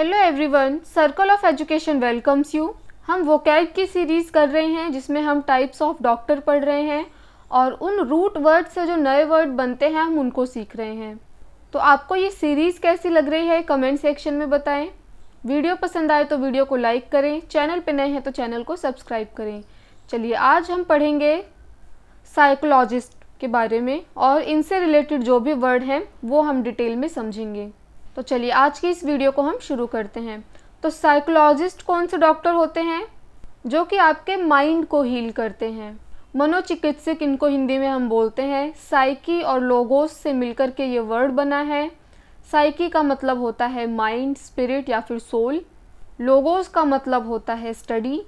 hello everyone circle of education welcomes you हम vocab की series कर रहे हैं जिसमें हम टाइप्स ऑफ डॉक्टर पढ़ रहे हैं और उन रूट वर्ड से जो नए वर्ड बनते हैं हम उनको सीख रहे हैं तो आपको ये सीरीज़ कैसी लग रही है कमेंट सेक्शन में बताएं वीडियो पसंद आए तो वीडियो को लाइक करें चैनल पर नए हैं तो चैनल को सब्सक्राइब करें चलिए आज हम पढ़ेंगे साइकोलॉजिस्ट के बारे में और इनसे रिलेटेड जो भी वर्ड हैं वो हम डिटेल में समझेंगे तो चलिए आज की इस वीडियो को हम शुरू करते हैं तो साइकोलॉजिस्ट कौन से डॉक्टर होते हैं जो कि आपके माइंड को हील करते हैं मनोचिकित्सक इनको हिंदी में हम बोलते हैं साइकी और लोगोस से मिलकर के ये वर्ड बना है साइकी का मतलब होता है माइंड स्पिरिट या फिर सोल लोगोस का मतलब होता है स्टडी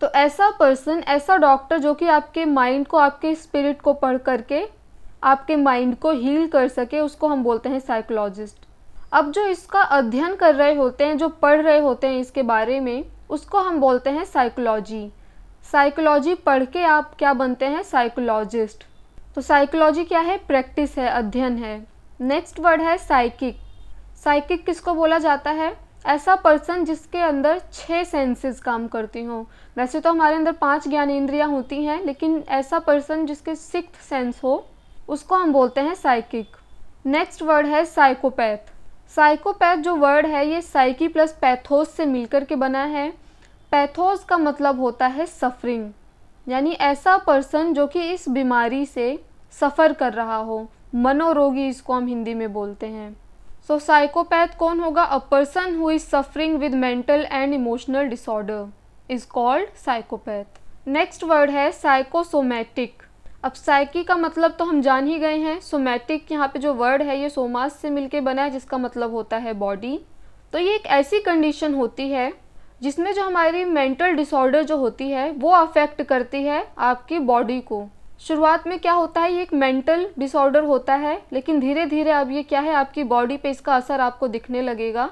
तो ऐसा पर्सन ऐसा डॉक्टर जो कि आपके माइंड को आपके स्पिरिट को पढ़ करके आपके माइंड को हील कर सके उसको हम बोलते हैं साइकोलॉजिस्ट अब जो इसका अध्ययन कर रहे होते हैं जो पढ़ रहे होते हैं इसके बारे में उसको हम बोलते हैं साइकोलॉजी साइकोलॉजी पढ़ के आप क्या बनते हैं साइकोलॉजिस्ट तो साइकोलॉजी क्या है प्रैक्टिस है अध्ययन है नेक्स्ट वर्ड है साइकिक साइकिक किसको बोला जाता है ऐसा पर्सन जिसके अंदर छः सेंसेस काम करती हों वैसे तो हमारे अंदर पांच ज्ञान इंद्रियां होती हैं लेकिन ऐसा पर्सन जिसके सिक्स सेंस हो उसको हम बोलते हैं साइकिक नेक्स्ट वर्ड है साइकोपैथ साइकोपैथ जो वर्ड है ये साइकी प्लस पैथोस से मिलकर के बना है पैथोस का मतलब होता है सफरिंग यानी ऐसा पर्सन जो कि इस बीमारी से सफ़र कर रहा हो मनोरोगी इसको हम हिंदी में बोलते हैं सो so, साइकोपैथ कौन होगा a person who is suffering with mental and emotional disorder is called psychopath next word है साइकोसोमैटिक अब साइकी का मतलब तो हम जान ही गए हैं सोमैटिक यहाँ पे जो वर्ड है ये सोमास से मिलके बना है जिसका मतलब होता है बॉडी तो ये एक ऐसी कंडीशन होती है जिसमें जो हमारी मेंटल डिसऑर्डर जो होती है वो अफेक्ट करती है आपकी बॉडी को शुरुआत में क्या होता है ये एक मेंटल डिसऑर्डर होता है लेकिन धीरे धीरे अब ये क्या है आपकी बॉडी पे इसका असर आपको दिखने लगेगा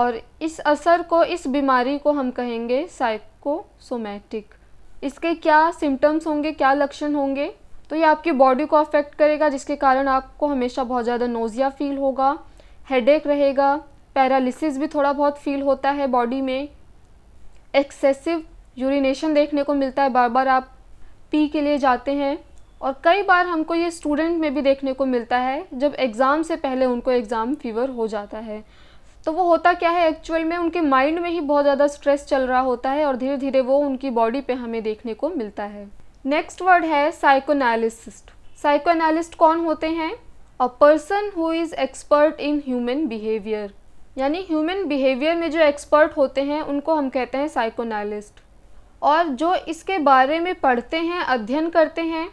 और इस असर को इस बीमारी को हम कहेंगे साइकोसोमैटिक इसके क्या सिम्टम्स होंगे क्या लक्षण होंगे तो ये आपकी बॉडी को अफेक्ट करेगा जिसके कारण आपको हमेशा बहुत ज़्यादा नोज़िया फील होगा हेडेक रहेगा पैरालिसिस भी थोड़ा बहुत फील होता है बॉडी में एक्सेसिव यूरिनेशन देखने को मिलता है बार बार आप पी के लिए जाते हैं और कई बार हमको ये स्टूडेंट में भी देखने को मिलता है जब एग्ज़ाम से पहले उनको एग्ज़ाम फीवर हो जाता है तो वो होता क्या है एक्चुअल में उनके माइंड में ही बहुत ज़्यादा स्ट्रेस चल रहा होता है और धीरे धीरे वो उनकी बॉडी पे हमें देखने को मिलता है नेक्स्ट वर्ड है साइकोनालिस्ट साइकोनालिस्ट कौन होते हैं a person who is expert in human behaviour यानी ह्यूमन बिहेवियर में जो एक्सपर्ट होते हैं उनको हम कहते हैं साइकोनालिस्ट और जो इसके बारे में पढ़ते हैं अध्ययन करते हैं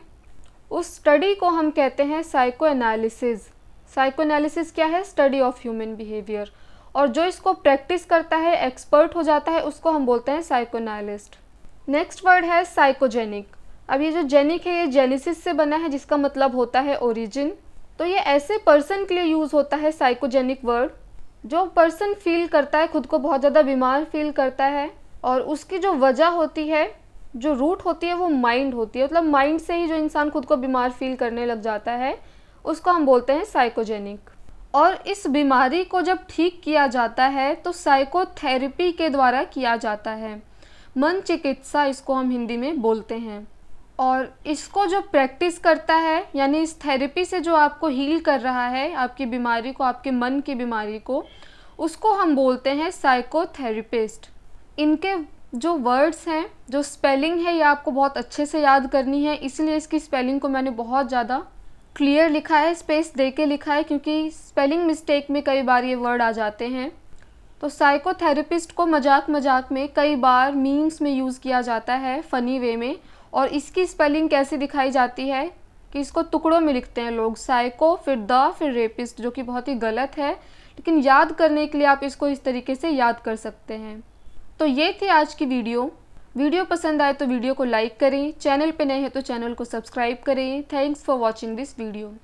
उस स्टडी को हम कहते हैं साइको एनालिसिस साइको एनालिसिस क्या है स्टडी ऑफ ह्यूमन बिहेवियर और जो इसको प्रैक्टिस करता है एक्सपर्ट हो जाता है उसको हम बोलते हैं साइकोनालिस्ट नेक्स्ट वर्ड है साइकोजेनिक अब ये जो जेनिक है ये जेनेसिस से बना है जिसका मतलब होता है ओरिजिन तो ये ऐसे पर्सन के लिए यूज़ होता है साइकोजेनिक वर्ड जो पर्सन फील करता है खुद को बहुत ज़्यादा बीमार फील करता है और उसकी जो वजह होती है जो रूट होती है वो माइंड होती है मतलब माइंड से ही जो इंसान खुद को बीमार फील करने लग जाता है उसको हम बोलते हैं साइकोजेनिक और इस बीमारी को जब ठीक किया जाता है तो साइकोथेरेपी के द्वारा किया जाता है मन चिकित्सा इसको हम हिंदी में बोलते हैं और इसको जो प्रैक्टिस करता है यानी इस थेरेपी से जो आपको हील कर रहा है आपकी बीमारी को आपके मन की बीमारी को उसको हम बोलते हैं साइकोथेरेपिस्ट इनके जो वर्ड्स हैं जो स्पेलिंग है ये आपको बहुत अच्छे से याद करनी है इसलिए इसकी स्पेलिंग को मैंने बहुत ज़्यादा क्लियर लिखा है स्पेस दे के लिखा है क्योंकि स्पेलिंग मिस्टेक में कई बार ये वर्ड आ जाते हैं तो साइकोथेरेपिस्ट को मजाक मजाक में कई बार मीम्स में यूज़ किया जाता है फ़नी वे में और इसकी स्पेलिंग कैसे दिखाई जाती है कि इसको टुकड़ों में लिखते हैं लोग साइको फिर द फिर रेपिस्ट जो कि बहुत ही गलत है लेकिन याद करने के लिए आप इसको इस तरीके से याद कर सकते हैं तो ये थी आज की वीडियो वीडियो पसंद आए तो वीडियो को लाइक करें चैनल पर नए हैं तो चैनल को सब्सक्राइब करें thanks for watching this video